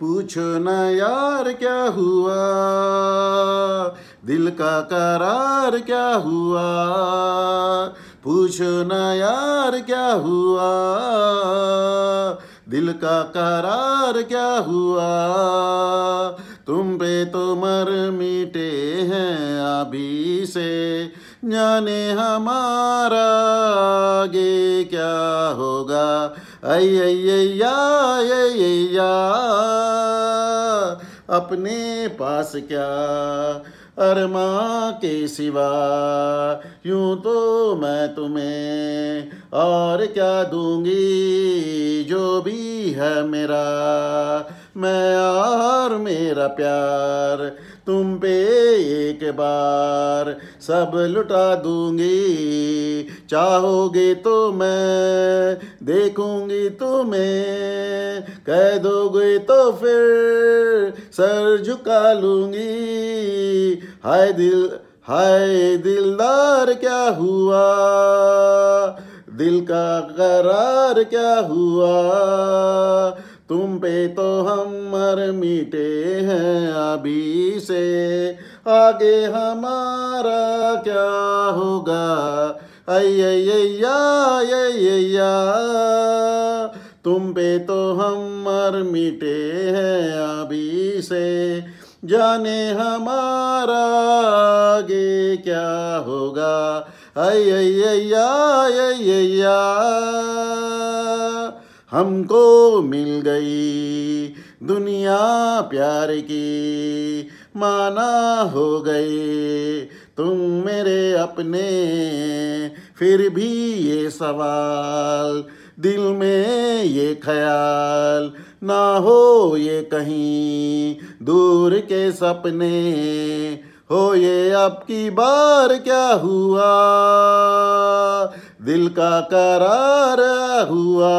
पूछो ना यार क्या हुआ दिल का करार क्या हुआ पूछो ना यार क्या हुआ दिल का करार क्या हुआ तुम पे तो मर मिटे हैं अभी से जाने हमारा आगे क्या होगा अय्या अय्या अपने पास क्या अरमा के सिवा यूं तो मैं तुम्हें और क्या दूंगी जो भी है मेरा मैं और मेरा प्यार तुम पे एक बार सब लुटा दूंगी चाहोगे तो मैं देखूंगी तुम्हें कह दोगे तो फिर सर झुका लूंगी हाय दिल हाय दिलदार क्या हुआ दिल का करार क्या हुआ तुम पे तो हम मर मिटे हैं अभी से आगे हमारा क्या होगा अय्या तुम पे तो हम मर मिटे हैं अभी से जाने हमारा आगे क्या होगा अय्या हमको मिल गई दुनिया प्यार की माना हो गए तुम मेरे अपने फिर भी ये सवाल दिल में ये ख्याल ना हो ये कहीं दूर के सपने हो ये अब की बार क्या हुआ दिल का करार हुआ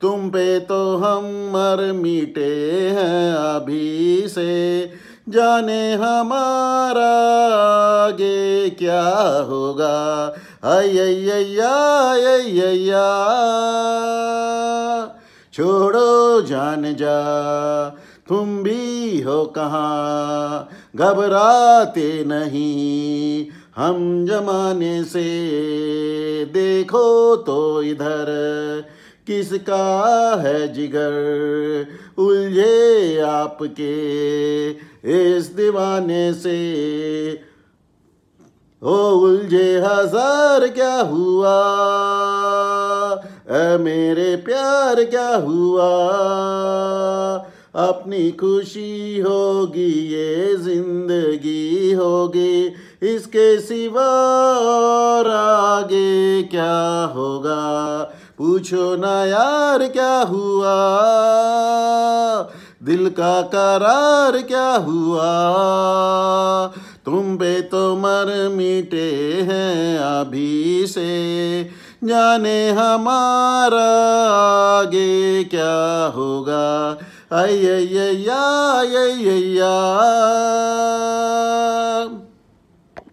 तुम पे तो हम मर मिटे हैं अभी से जाने हमारा आगे क्या होगा अय्या छोड़ो जान जा तुम भी हो कहाँ घबराते नहीं हम जमाने से देखो तो इधर किसका है जिगर उलझे आपके इस दीवाने से ओ उलझे हजार क्या हुआ ए मेरे प्यार क्या हुआ अपनी खुशी होगी ये जिंदगी होगी इसके सिवा और आगे क्या होगा पूछो ना यार क्या हुआ दिल का करार क्या हुआ तुम पे तो मर मिटे हैं अभी से जाने हमारा आगे क्या होगा अय्या